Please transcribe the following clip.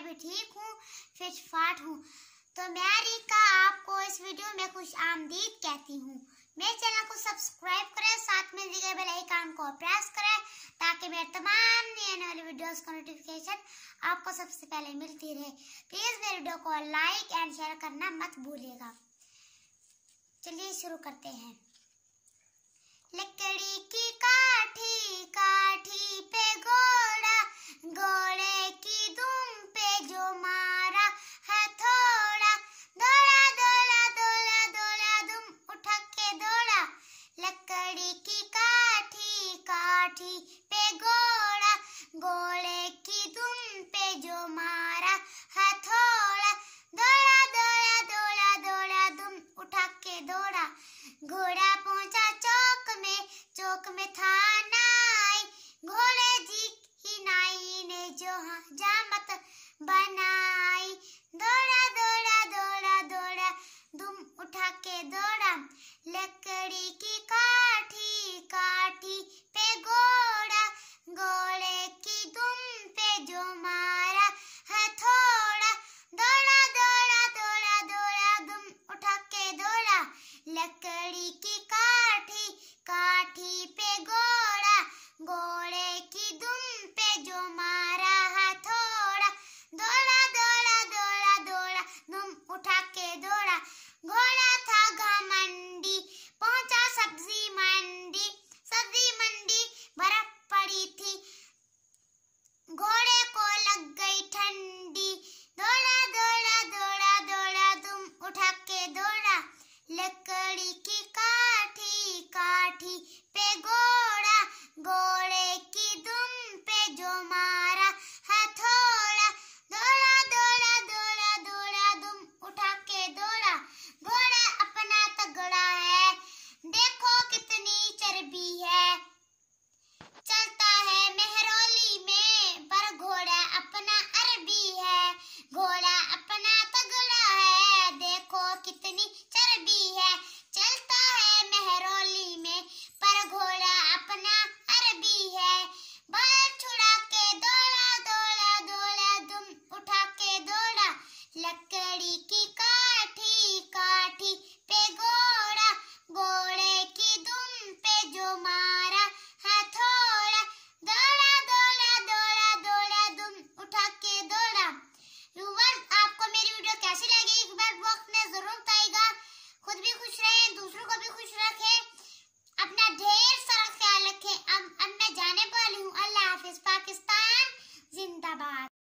मैं भी ठीक हूँ फिट फाट हूँ तो मैं रिका आपको इस वीडियो में खुश आमदीद कहती हूँ मेरे चैनल को सब्सक्राइब करें साथ में दिए बेल आइकन को प्रेस करें ताकि मेरे तमाम आने वाली वीडियोस का नोटिफिकेशन आपको सबसे पहले मिलती रहे प्लीज़ मेरे वीडियो को लाइक एंड शेयर करना मत भूलिएगा चलिए शुरू करते हैं लकड़ी की लकड़ी की काठी काठी पे गोड़ा गोले की दुम पे जो मारा हथौड़ा दौड़ा दौड़ा दौड़ा दौड़ा दुम उठा के दौड़ा घोड़ा पहुंचा चौक में चौक में थाना घोड़ी की काठी काठी पे घोड़ा घोड़े की दुम पे जो मारा है थोड़ा दौड़ा दौड़ा दौड़ा दौड़ा दुम उठा के दौड़ा रूवर आपको मेरी वीडियो कैसी लगी एक बार वक्त में जरूर बताइएगा खुद भी खुश रहे दूसरों को भी खुश रखे अपना ढेर सारा ख्याल रखें अब अब मैं जाने वाली हूँ अल्लाह हाफिज पाकिस्तान जिंदाबाद